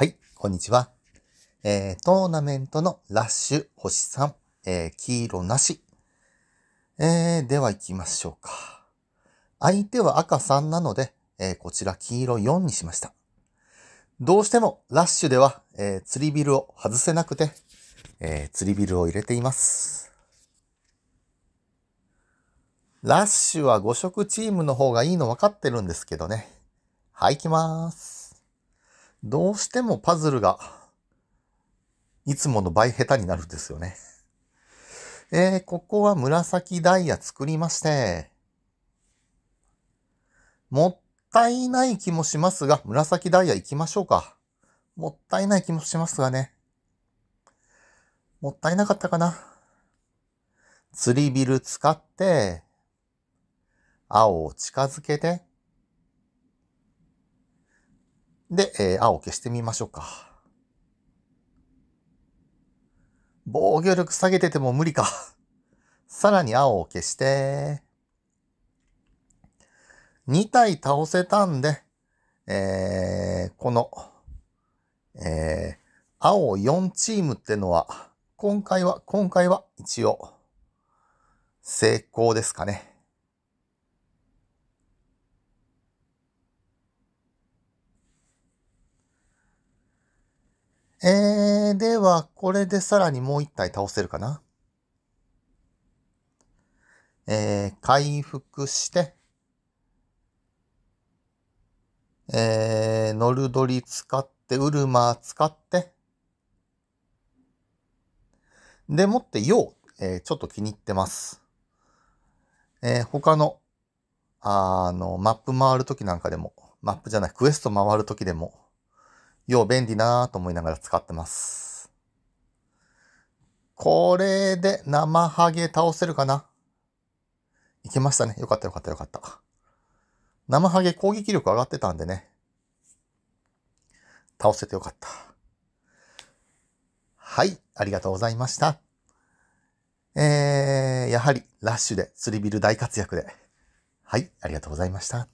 はい、こんにちは。えー、トーナメントのラッシュ星3、えー、黄色なし。えー、では行きましょうか。相手は赤3なので、えー、こちら黄色4にしました。どうしてもラッシュでは、えー、釣りビルを外せなくて、えー、釣りビルを入れています。ラッシュは5色チームの方がいいの分かってるんですけどね。はい、行きまーす。どうしてもパズルが、いつもの倍下手になるんですよね。えー、ここは紫ダイヤ作りまして、もったいない気もしますが、紫ダイヤ行きましょうか。もったいない気もしますがね。もったいなかったかな。釣りビル使って、青を近づけて、で、えー、青消してみましょうか。防御力下げてても無理か。さらに青を消して、2体倒せたんで、えー、この、えー、青4チームってのは、今回は、今回は一応、成功ですかね。えー、では、これでさらにもう一体倒せるかな。えー、回復して、えー、ノルドリ使って、ウルマー使って、でもって、よう、えー、ちょっと気に入ってます。えー、他の、あの、マップ回るときなんかでも、マップじゃない、クエスト回るときでも、よう便利なと思いながら使ってます。これで生ハゲ倒せるかないけましたね。よかったよかったよかった。生ハゲ攻撃力上がってたんでね。倒せてよかった。はい、ありがとうございました。えー、やはりラッシュで釣りビル大活躍で。はい、ありがとうございました。